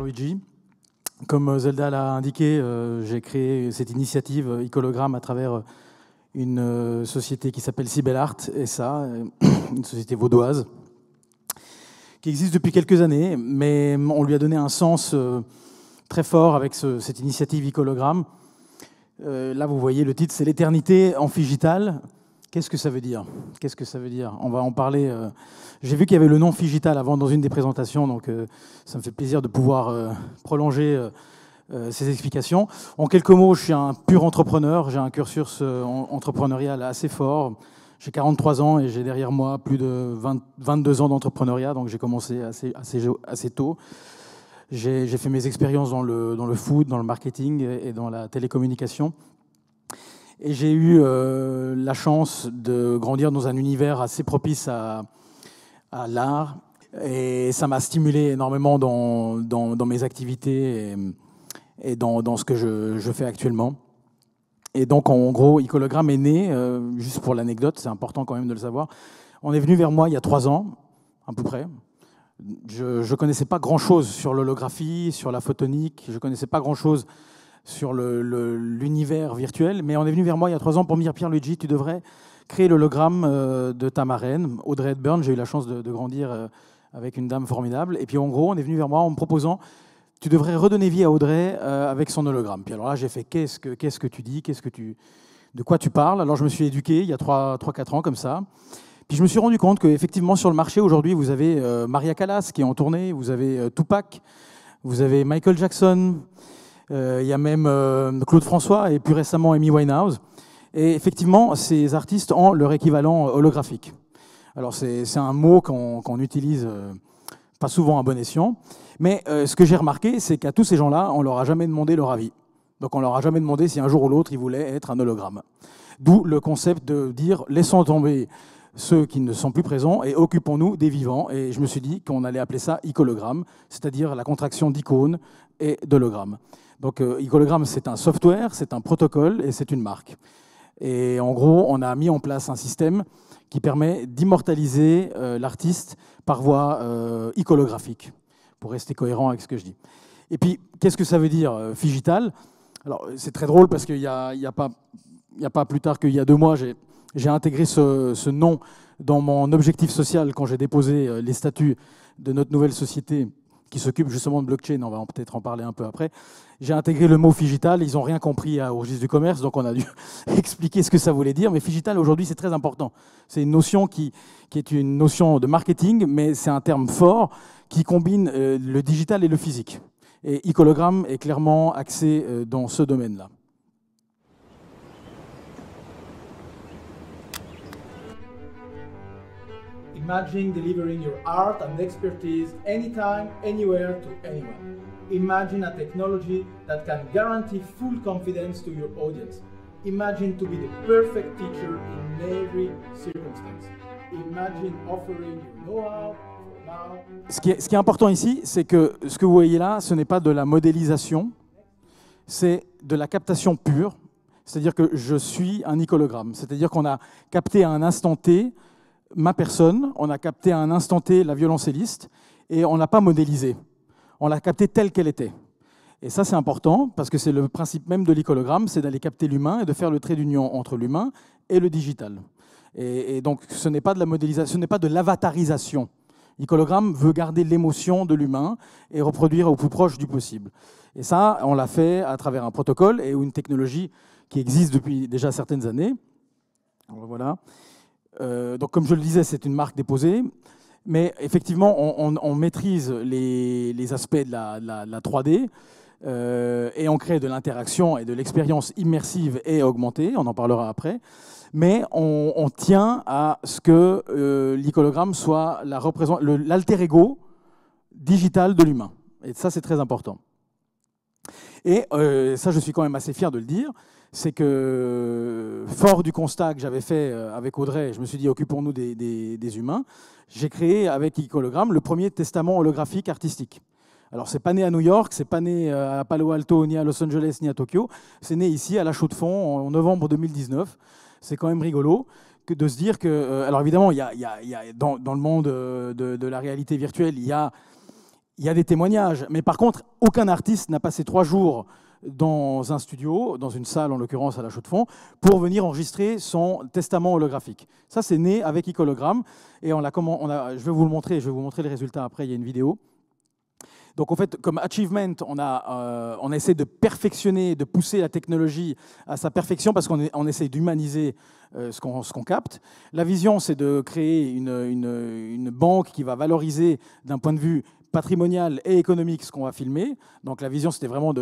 Luigi, Comme euh, Zelda l'a indiqué, euh, j'ai créé cette initiative euh, Icologramme à travers une société qui s'appelle et ça, une société vaudoise, qui existe depuis quelques années, mais on lui a donné un sens très fort avec cette initiative Icologramme. là, vous voyez, le titre, c'est L'éternité en figital. Qu'est-ce que ça veut dire Qu'est-ce que ça veut dire On va en parler. Euh, j'ai vu qu'il y avait le nom Figital avant dans une des présentations, donc euh, ça me fait plaisir de pouvoir euh, prolonger ces explications. En quelques mots, je suis un pur entrepreneur. J'ai un cursus entrepreneurial assez fort. J'ai 43 ans et j'ai derrière moi plus de 22 ans d'entrepreneuriat, donc j'ai commencé assez, tôt. J'ai fait mes expériences dans le, dans le food, dans le marketing et dans la télécommunication. Et j'ai eu euh, la chance de grandir dans un univers assez propice à, l'art. Et ça m'a stimulé énormément dans, mes activités et, dans, ce que je, fais actuellement. Et donc, en gros, icologram est né, euh, juste pour l'anecdote, c'est important quand même de le savoir. On est venu vers moi il y a trois ans, à peu près. Je ne connaissais pas grand-chose sur l'holographie, sur la photonique, je ne connaissais pas grand-chose sur l'univers le, virtuel, mais on est venu vers moi il y a trois ans pour me dire Pierre-Luigi, tu devrais créer l'hologramme euh, de ta marraine, Audrey Hepburn. J'ai eu la chance de, grandir euh, avec une dame formidable. Et puis en gros, on est venu vers moi en me proposant tu devrais redonner vie à Audrey euh, avec son hologramme. Puis alors là, j'ai fait qu'est-ce que, qu'est-ce que tu dis qu'est-ce que tu, De quoi tu parles Alors je me suis éduqué il y a 3-4 ans comme ça. Puis je me suis rendu compte qu'effectivement, sur le marché aujourd'hui, vous avez Maria Callas qui est en tournée, vous avez Tupac, vous avez Michael Jackson. Euh, il y a même euh, Claude François et plus récemment Amy Winehouse. Et effectivement, ces artistes ont leur équivalent holographique. Alors c'est un mot qu'on utilise euh, pas souvent à bon escient, mais ce que j'ai remarqué, c'est qu'à tous ces gens-là, on leur a jamais demandé leur avis. Donc on leur a jamais demandé si un jour ou l'autre ils voulaient être un hologramme. D'où le concept de dire laissons tomber ceux qui ne sont plus présents et occupons-nous des vivants. Et je me suis dit qu'on allait appeler ça icologramme, c'est-à-dire la contraction d'icône et d'hologramme. Donc euh, icologram c'est un software, c'est un protocole et c'est une marque. Et en gros, on a mis en place un système qui permet d'immortaliser euh, l'artiste par voie icolographique, euh, pour rester cohérent avec ce que je dis. Et puis, qu'est-ce que ça veut dire, figital Alors, c'est très drôle parce qu'il n'y a, a, pas, plus tard qu'il y a deux mois, j'ai intégré ce, nom dans mon objectif social quand j'ai déposé les statuts de notre nouvelle société qui s'occupe justement de blockchain, on va peut-être en parler un peu après. J'ai intégré le mot digital. ils n'ont rien compris à, au registre du commerce, donc on a dû expliquer ce que ça voulait dire. Mais Figital, aujourd'hui, c'est très important. C'est une notion qui, qui est une notion de marketing, mais c'est un terme fort qui combine euh, le digital et le physique. Et Ecologram est clairement axé euh, dans ce domaine-là. Imagine delivering your art and expertise anytime, anywhere, to anyone. Imagine a technology that can guarantee full confidence to your audience. Imagine to be the perfect teacher in every circumstance. Imagine offering your know-how. Ce qui, est, ce qui est important ici, c'est que ce que vous voyez là, ce n'est pas de la modélisation, c'est de la captation pure, c'est-à-dire que je suis un icologramme, c'est-à-dire qu'on a capté à un instant T ma personne, on a capté à un instant T la violoncelliste et on ne l'a pas modélisée. On l'a captée telle qu'elle était. Et ça, c'est important parce que c'est le principe même de l'icologramme, c'est d'aller capter l'humain et de faire le trait d'union entre l'humain et le digital. Et, donc, ce n'est pas de la modélisation, ce n'est pas de l'avatarisation. L'icologramme veut garder l'émotion de l'humain et reproduire au plus proche du possible. Et ça, on l'a fait à travers un protocole et une technologie qui existe depuis déjà certaines années. Voilà. Euh, donc, comme je le disais, c'est une marque déposée. Mais effectivement, on, maîtrise les, aspects de la, 3D euh, et on crée de l'interaction et de l'expérience immersive et augmentée. On en parlera après. Mais on, tient à ce que euh, l'icologramme soit l'alter ego digital de l'humain. Et ça, c'est très important. Et ça, je suis quand même assez fier de le dire c'est que, fort du constat que j'avais fait euh, avec Audrey, je me suis dit occupons-nous des, humains, j'ai créé avec Icologramme le premier testament holographique artistique. Alors, c'est pas né à New York, c'est pas né euh, à Palo Alto, ni à Los Angeles, ni à Tokyo. C'est né ici, à La Chaux-de-Fonds, en novembre 2019. C'est quand même rigolo que de se dire que. Euh, alors, évidemment, il y a, dans, le monde de, la réalité virtuelle, il y a des témoignages. Mais par contre, aucun artiste n'a passé trois jours dans un studio, dans une salle en l'occurrence à la Chaux-de-Fonds, pour venir enregistrer son testament holographique. Ça, c'est né avec Icologramme, et on je vais vous le montrer, je vais vous montrer le résultat après, il y a une vidéo. Donc en fait, comme achievement, on a, euh, on essaie de perfectionner, de pousser la technologie à sa perfection parce qu'on essaie d'humaniser euh, ce qu'on capte. La vision, c'est de créer une, une, une, banque qui va valoriser d'un point de vue patrimonial et économique ce qu'on va filmer. Donc la vision, c'était vraiment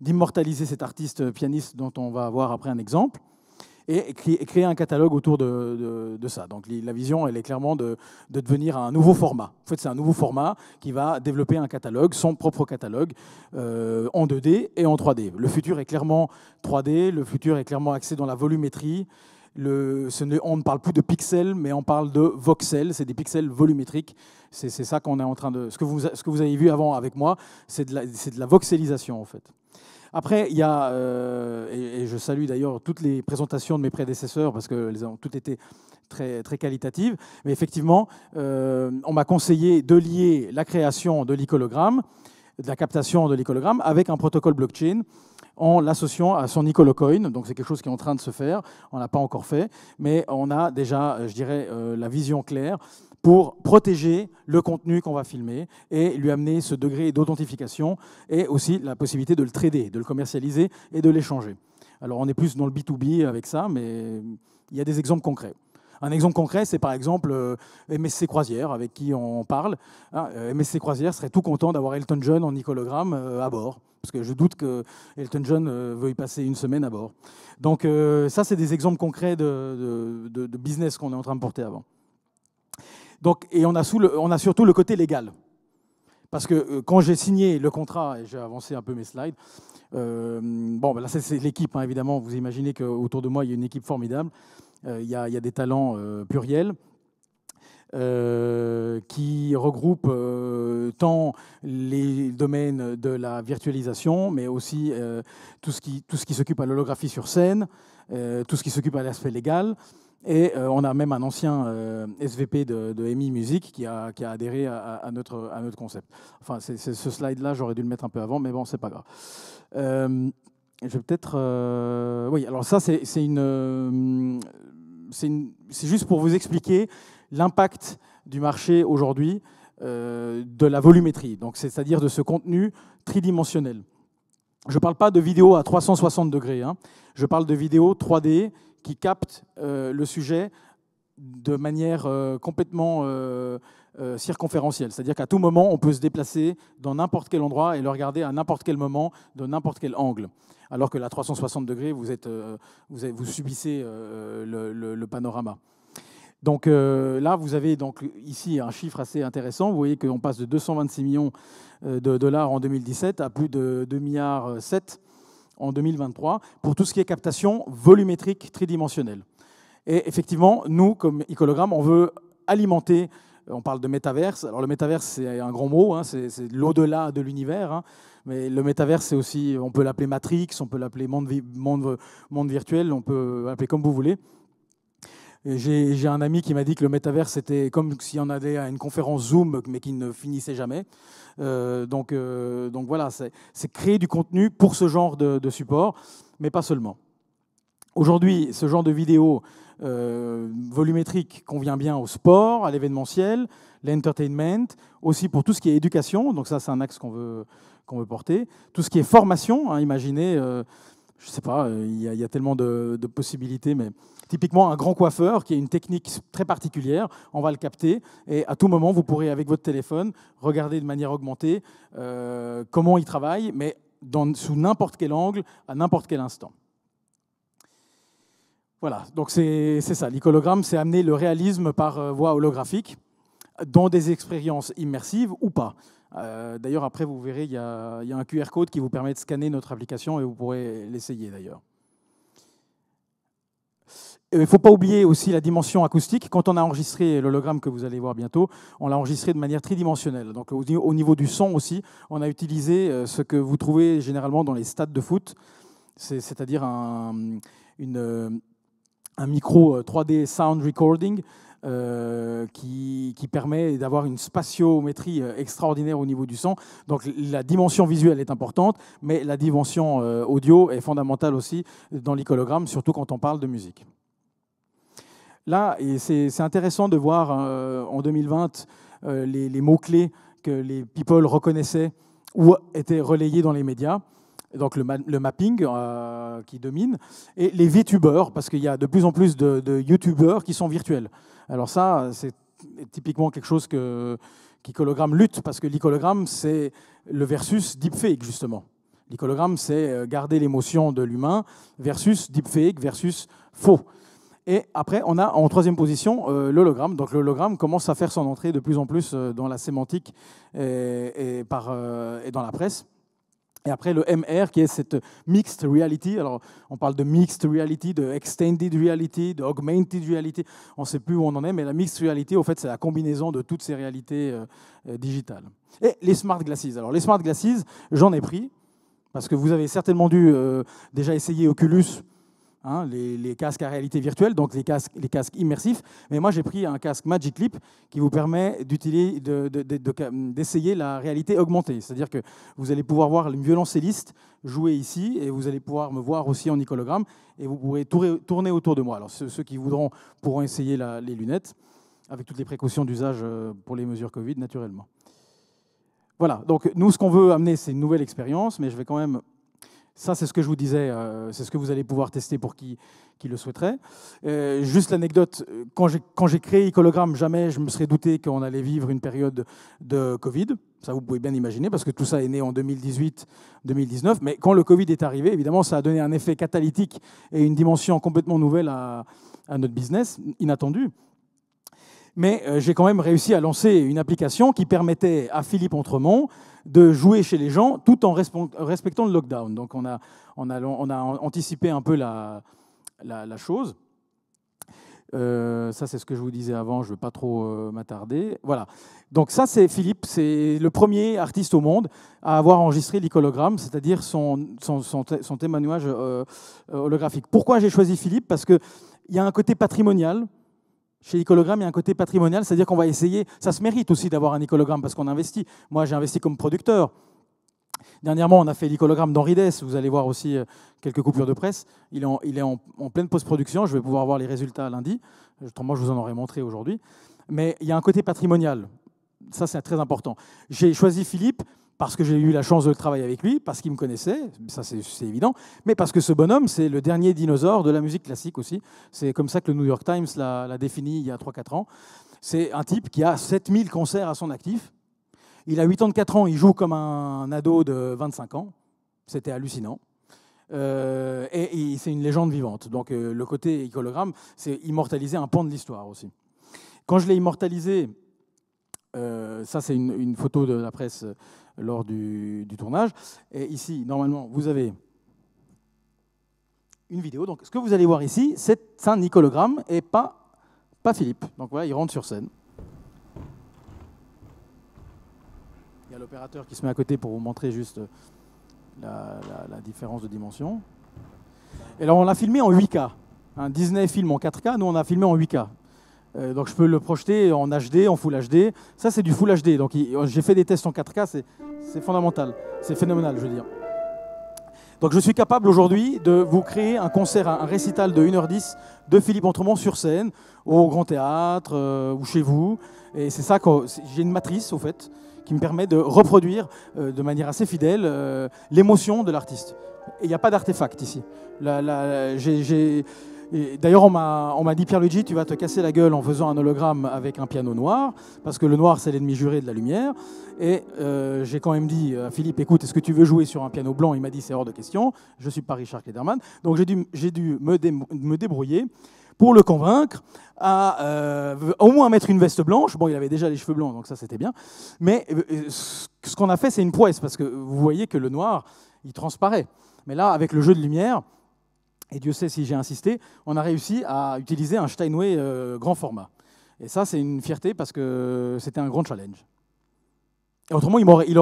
d'immortaliser de, cet artiste pianiste dont on va avoir après un exemple et créer un catalogue autour de, ça. Donc la vision, elle est clairement de, devenir un nouveau format. En fait, c'est un nouveau format qui va développer un catalogue, son propre catalogue, euh, en 2D et en 3D. Le futur est clairement 3D, le futur est clairement axé dans la volumétrie on ne parle plus de pixels, mais on parle de voxels, c'est des pixels volumétriques. C'est ça qu'on est en train de. Ce que, vous, avez vu avant avec moi, c'est de, la voxelisation en fait. Après, il y a, euh, et, je salue d'ailleurs toutes les présentations de mes prédécesseurs parce qu'elles ont toutes été très, très qualitatives, mais effectivement, euh, on m'a conseillé de lier la création de l'icologramme, de la captation de l'icologramme, avec un protocole blockchain en l'associant à son Nicolo Coin. Donc c'est quelque chose qui est en train de se faire. On n'a pas encore fait, mais on a déjà, euh, je dirais, euh, la vision claire pour protéger le contenu qu'on va filmer et lui amener ce degré d'authentification et aussi la possibilité de le trader, de le commercialiser et de l'échanger. Alors on est plus dans le B2B avec ça, mais il y a des exemples concrets. Un exemple concret, c'est par exemple euh, MSC Croisière, avec qui on parle. Ah, euh, MSC Croisière serait tout content d'avoir Elton John en nicologramme euh, à bord parce que je doute que Elton John veuille passer une semaine à bord. Donc ça, c'est des exemples concrets de, business qu'on est en train de porter avant. Donc, et on a, surtout le côté légal. Parce que quand j'ai signé le contrat, et j'ai avancé un peu mes slides, bon, ben là c'est l'équipe, hein, évidemment, vous imaginez qu'autour de moi, il y a une équipe formidable. Euh, il y, a des talents euh, pluriels. Euh, qui regroupent tant les domaines de la virtualisation, mais aussi tout ce qui, tout ce qui s'occupe à l'holographie sur scène, tout ce qui s'occupe à l'aspect légal. Et on a même un ancien SVP de, de, MI Music qui a, qui a adhéré à, notre, à notre concept. Enfin, c'est, ce slide-là, j'aurais dû le mettre un peu avant, mais bon, c'est pas grave. je vais peut-être. oui, alors ça, c'est, c'est une c'est juste pour vous expliquer l'impact du marché aujourd'hui euh, de la volumétrie, donc c'est-à-dire de ce contenu tridimensionnel. Je ne parle pas de vidéo à 360 degrés, hein. je parle de vidéo 3D qui captent euh, le sujet de manière euh, complètement circonférentielle. C'est-à-dire qu'à tout moment, on peut se déplacer dans n'importe quel endroit et le regarder à n'importe quel moment, de n'importe quel angle alors que la 360 degrés, vous, êtes, euh, vous, vous subissez euh, le, panorama. Donc euh, là, vous avez donc ici un chiffre assez intéressant. Vous voyez qu'on passe de 226 millions de dollars en 2017 à plus de 2 milliards 7 en 2023 pour tout ce qui est captation volumétrique tridimensionnelle. Et effectivement, nous, comme Ecologramme, on veut alimenter euh, on parle de métaverse. Alors le métaverse, c'est un grand mot, hein. c'est l'au-delà de l'univers. Hein. Mais le métaverse, c'est aussi, on peut l'appeler Matrix, on peut l'appeler monde, virtuel, on peut l'appeler comme vous voulez. J'ai un ami qui m'a dit que le métaverse, c'était comme si on avait à une conférence Zoom, mais qui ne finissait jamais. Euh, euh, donc, voilà, c'est créer du contenu pour ce genre de support, mais pas seulement. Aujourd'hui, ce genre de vidéo euh, volumétrique convient bien au sport, à l'événementiel, l'entertainment, aussi pour tout ce qui est éducation, donc ça c'est un axe qu'on veut, veut porter, tout ce qui est formation, hein, imaginez, euh, je ne sais pas, euh, il y, a, tellement de, possibilités, mais typiquement un grand coiffeur qui a une technique très particulière, on va le capter, et à tout moment vous pourrez avec votre téléphone regarder de manière augmentée comment il travaille, mais sous n'importe quel angle, à n'importe quel instant. Voilà, donc c'est ça. L'icologramme, c'est amener le réalisme par euh, voie holographique dans des expériences immersives ou pas. Euh, d'ailleurs, après, vous verrez, il y, a un QR code qui vous permet de scanner notre application et vous pourrez l'essayer d'ailleurs. Il ne faut pas oublier aussi la dimension acoustique. Quand on a enregistré l'hologramme que vous allez voir bientôt, on l'a enregistré de manière tridimensionnelle. Donc au niveau du son aussi, on a utilisé euh, ce que vous trouvez généralement dans les stades de foot, c'est-à-dire une, un micro 3D euh, sound recording euh, qui, permet d'avoir une spatiométrie euh, extraordinaire au niveau du son. Donc la dimension visuelle est importante, mais la dimension audio est fondamentale aussi dans l'icologramme, surtout quand on parle de musique. Là, c'est intéressant de voir en 2020 les, les mots-clés que les people reconnaissaient ou étaient relayés dans les médias donc le, mapping euh, qui domine, et les VTubers, parce qu'il y a de plus en plus de, de YouTubers qui sont virtuels. Alors ça, c'est typiquement quelque chose que qu'Icologramme lutte, parce que l'icologramme, c'est le versus deepfake, justement. L'icologramme, c'est euh, garder l'émotion de l'humain versus deepfake versus faux. Et après, on a en troisième position euh, l'hologramme. Donc l'hologramme commence à faire son entrée de plus en plus dans la sémantique et, par, et dans la presse. Et après le MR qui est cette mixed reality. Alors on parle de mixed reality, de extended reality, de augmented reality. On ne sait plus où on en est, mais la mixed reality, au fait, c'est la combinaison de toutes ces réalités euh, euh, digitales. Et les smart glasses. Alors les smart glasses, j'en ai pris parce que vous avez certainement dû euh, déjà essayer Oculus Hein, les, casques à réalité virtuelle, donc les casques, les casques immersifs. Mais moi, j'ai pris un casque Magic Leap qui vous permet d'essayer la réalité augmentée. C'est-à-dire que vous allez pouvoir voir le violoncelliste jouer ici et vous allez pouvoir me voir aussi en icologramme et vous pourrez tourner autour de moi. Alors, ceux, qui voudront pourront essayer les lunettes avec toutes les précautions d'usage euh, pour les mesures Covid, naturellement. Voilà, donc nous, ce qu'on veut amener, c'est une nouvelle expérience, mais je vais quand même ça, c'est ce que je vous disais, euh, c'est ce que vous allez pouvoir tester pour qui, le souhaiterait. Euh, juste l'anecdote, euh, quand j'ai créé Ecologramme, jamais je me serais douté qu'on allait vivre une période de Covid. Ça, vous pouvez bien imaginer, parce que tout ça est né en 2018-2019. Mais quand le Covid est arrivé, évidemment, ça a donné un effet catalytique et une dimension complètement nouvelle à, à notre business, inattendu mais euh, j'ai quand même réussi à lancer une application qui permettait à Philippe Entremont de jouer chez les gens tout en respectant le lockdown. Donc on a, on a anticipé un peu la, la, chose. Euh, ça, c'est ce que je vous disais avant, je ne veux pas trop euh, m'attarder. Voilà. Donc, ça, c'est Philippe, c'est le premier artiste au monde à avoir enregistré l'icologramme, c'est-à-dire son, son, témoignage holographique. Pourquoi j'ai choisi Philippe Parce qu'il y a un côté patrimonial chez l'icologramme, il y a un côté patrimonial, c'est-à-dire qu'on va essayer, ça se mérite aussi d'avoir un Ecologramme parce qu'on investit. Moi, j'ai investi comme producteur. Dernièrement, on a fait l'icologramme d'Henri Dess. Vous allez voir aussi euh, quelques coupures de presse. Il est en, pleine post-production. Je vais pouvoir voir les résultats lundi. Moi, je vous en aurais montré aujourd'hui. Mais il y a un côté patrimonial. Ça, c'est très important. J'ai choisi Philippe parce que j'ai eu la chance de travailler avec lui, parce qu'il me connaissait, ça c'est évident, mais parce que ce bonhomme, c'est le dernier dinosaure de la musique classique aussi. C'est comme ça que le New York Times l'a défini il y a 3-4 ans. C'est un type qui a 7000 concerts à son actif. Il a 84 ans, il joue comme un ado de 25 ans. C'était hallucinant. Euh, et, c'est une légende vivante. Donc euh, le côté écologramme, c'est immortaliser un pan de l'histoire aussi. Quand je l'ai immortalisé, euh, ça c'est une, photo de la presse lors du, tournage. Et ici, normalement, vous avez une vidéo. Donc ce que vous allez voir ici, c'est un nicologramme et pas, pas Philippe. Donc voilà, il rentre sur scène. Il y a l'opérateur qui se met à côté pour vous montrer juste la, différence de dimension. Et alors on l'a filmé en 8K. Hein, Disney filme en 4K, nous on a filmé en 8K. Euh, donc je peux le projeter en HD, en Full HD. Ça, c'est du Full HD. Donc euh, j'ai fait des tests en 4K, c'est fondamental, c'est phénoménal, je veux dire. Donc je suis capable aujourd'hui de vous créer un concert, un récital de 1h10 de Philippe Entremont sur scène, au Grand Théâtre euh, ou chez vous. Et c'est ça que j'ai une matrice, au fait, qui me permet de reproduire de manière assez fidèle l'émotion de l'artiste. Il n'y a pas d'artefact ici. La, j'ai D'ailleurs, on m'a dit, « Luigi, tu vas te casser la gueule en faisant un hologramme avec un piano noir, parce que le noir, c'est l'ennemi juré de la lumière. Et euh, j'ai quand même dit à Philippe, écoute, est-ce que tu veux jouer sur un piano blanc Il m'a dit, c'est hors de question, je ne suis pas Richard Klederman. Donc j'ai dû, me, débrouiller pour le convaincre à euh, au moins mettre une veste blanche. Bon, il avait déjà les cheveux blancs, donc ça c'était bien. Mais euh, ce qu'on a fait, c'est une prouesse, parce que vous voyez que le noir, il transparaît. Mais là, avec le jeu de lumière, et Dieu sait si j'ai insisté, on a réussi à utiliser un Steinway euh, grand format. Et ça, c'est une fierté parce que c'était un grand challenge. autrement, il n'aurait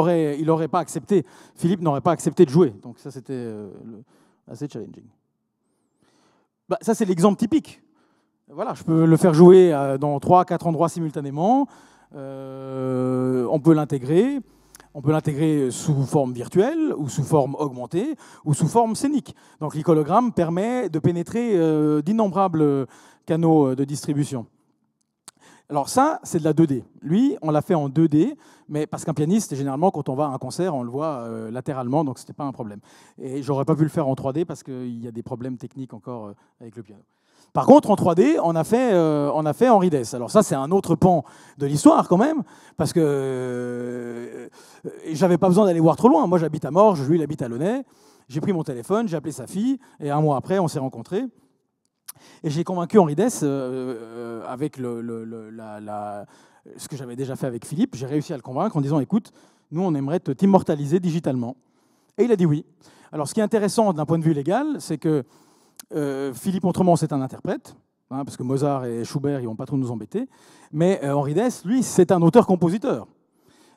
aurait, pas accepté, Philippe n'aurait pas accepté de jouer. Donc ça, c'était euh, assez challenging. Bah, ça, c'est l'exemple typique. Voilà, je peux le faire jouer euh, dans 3-4 endroits simultanément. on peut l'intégrer. On peut l'intégrer sous forme virtuelle ou sous forme augmentée ou sous forme scénique. Donc l'icologramme permet de pénétrer euh, d'innombrables canaux de distribution. Alors ça, c'est de la 2D. Lui, on l'a fait en 2D, mais parce qu'un pianiste, généralement, quand on va à un concert, on le voit euh, latéralement, donc ce n'était pas un problème. Et j'aurais pas pu le faire en 3D parce qu'il y a des problèmes techniques encore euh, avec le piano. Par contre, en 3D, on a fait, euh, on a fait Henri Dess. Alors ça, c'est un autre pan de l'histoire quand même, parce que euh, j'avais pas besoin d'aller voir trop loin. Moi, j'habite à Morges, lui, il habite à Launay. J'ai pris mon téléphone, j'ai appelé sa fille, et un mois après, on s'est rencontrés. Et j'ai convaincu Henri Dess, euh, avec ce que j'avais déjà fait avec Philippe, j'ai réussi à le convaincre en disant, écoute, nous, on aimerait t'immortaliser digitalement. Et il a dit oui. Alors ce qui est intéressant d'un point de vue légal, c'est que euh, Philippe Autrement, c'est un interprète, hein, parce que Mozart et Schubert, ils vont pas trop nous embêter. Mais euh, Henri Dess, lui, c'est un auteur-compositeur.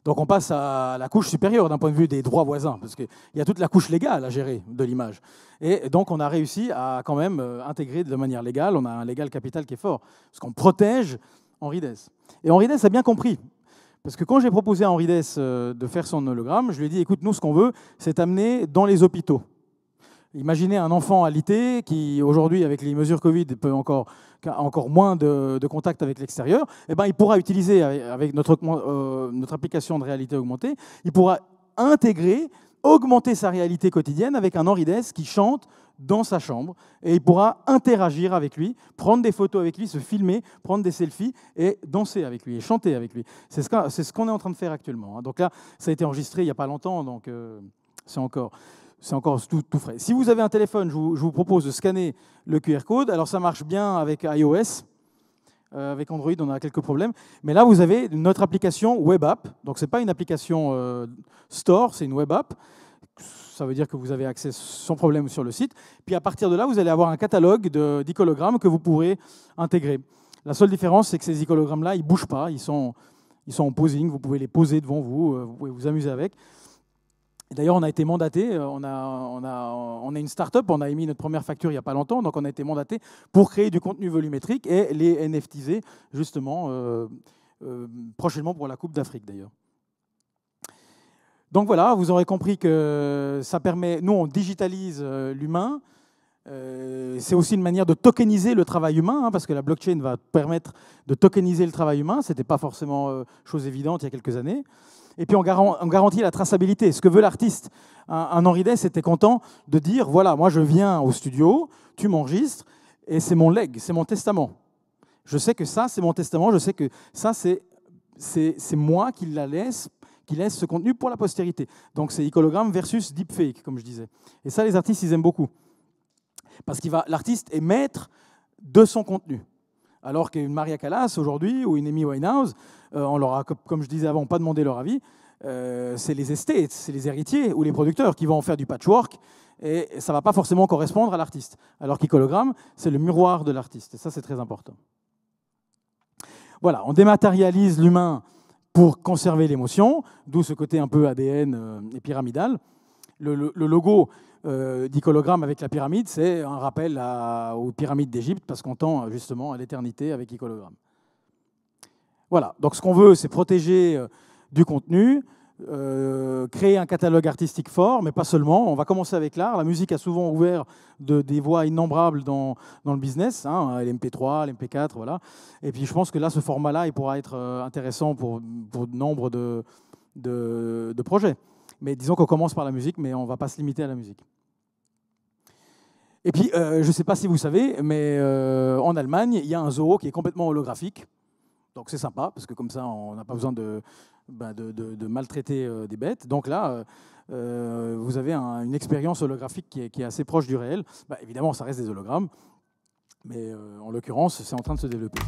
Donc on passe à la couche supérieure d'un point de vue des droits voisins, parce qu'il y a toute la couche légale à gérer de l'image. Et donc on a réussi à quand même euh, intégrer de manière légale, on a un légal capital qui est fort, parce qu'on protège Henri Dess. Et Henri Dess a bien compris, parce que quand j'ai proposé à Henri Dess de faire son hologramme, je lui ai dit, écoute, nous ce qu'on veut, c'est amener dans les hôpitaux Imaginez un enfant à alité qui, aujourd'hui, avec les mesures Covid, peut encore, encore moins de, contact avec l'extérieur. Eh ben, il pourra utiliser, euh, avec notre, euh, notre application de réalité augmentée, il pourra intégrer, augmenter sa réalité quotidienne avec un Henri qui chante dans sa chambre et il pourra interagir avec lui, prendre des photos avec lui, se filmer, prendre des selfies et danser avec lui et chanter avec lui. C'est ce qu'on est en train de faire actuellement. Hein. Donc là, ça a été enregistré il n'y a pas longtemps, donc euh, c'est encore c'est encore tout, frais. Si vous avez un téléphone, je vous, propose de scanner le QR code. Alors ça marche bien avec iOS. Euh, avec Android, on a quelques problèmes. Mais là, vous avez notre application Web App. Donc ce n'est pas une application euh, Store, c'est une Web App. Ça veut dire que vous avez accès sans problème sur le site. Puis à partir de là, vous allez avoir un catalogue d'icologrammes que vous pourrez intégrer. La seule différence, c'est que ces icologrammes-là, ils ne bougent pas. Ils sont, ils sont en posing. Vous pouvez les poser devant vous. Euh, vous pouvez vous amuser avec. D'ailleurs, on a été mandaté, euh, on a, une start-up, on a émis notre première facture il n'y a pas longtemps, donc on a été mandaté pour créer du contenu volumétrique et les NFTiser, justement, euh, euh, prochainement pour la Coupe d'Afrique d'ailleurs. Donc voilà, vous aurez compris que ça permet, nous on digitalise l'humain, euh, c'est aussi une manière de tokeniser le travail humain, hein, parce que la blockchain va permettre de tokeniser le travail humain. Ce n'était pas forcément euh, chose évidente il y a quelques années. Et puis on, garantit la traçabilité. Ce que veut l'artiste, un, Henri Dess était content de dire, voilà, moi je viens au studio, tu m'enregistres, et c'est mon leg, c'est mon testament. Je sais que ça, c'est mon testament, je sais que ça, c'est moi qui la laisse qui laisse ce contenu pour la postérité. Donc c'est icologramme versus deepfake, comme je disais. Et ça, les artistes, ils aiment beaucoup. Parce que l'artiste est maître de son contenu. Alors qu'une Maria Callas aujourd'hui ou une Amy Winehouse, euh, on leur a, comme je disais avant, pas demandé leur avis. Euh, c'est les estates, c'est les héritiers ou les producteurs qui vont en faire du patchwork et ça va pas forcément correspondre à l'artiste. Alors qu'icologramme, c'est le miroir de l'artiste et ça c'est très important. Voilà, on dématérialise l'humain pour conserver l'émotion, d'où ce côté un peu ADN euh, et pyramidal le, logo euh, d'Icologramme avec la pyramide, c'est un rappel aux pyramides d'Égypte parce qu'on tend justement à l'éternité avec Icologramme. Voilà, donc ce qu'on veut, c'est protéger euh, du contenu, euh, créer un catalogue artistique fort, mais pas seulement. On va commencer avec l'art. La musique a souvent ouvert des voies innombrables dans, le business, hein, l'MP3, l'MP4, voilà. Et puis je pense que là, ce format-là, il pourra être euh, intéressant pour, nombre de, de, de projets. Mais disons qu'on commence par la musique, mais on ne va pas se limiter à la musique. Et puis, euh, je ne sais pas si vous savez, mais euh, en Allemagne, il y a un zoo qui est complètement holographique. Donc c'est sympa, parce que comme ça, on n'a pas besoin de, ben, maltraiter euh, des bêtes. Donc là, vous avez une expérience holographique qui est, assez proche du réel. Bah, évidemment, ça reste des hologrammes, mais en l'occurrence, c'est en train de se développer.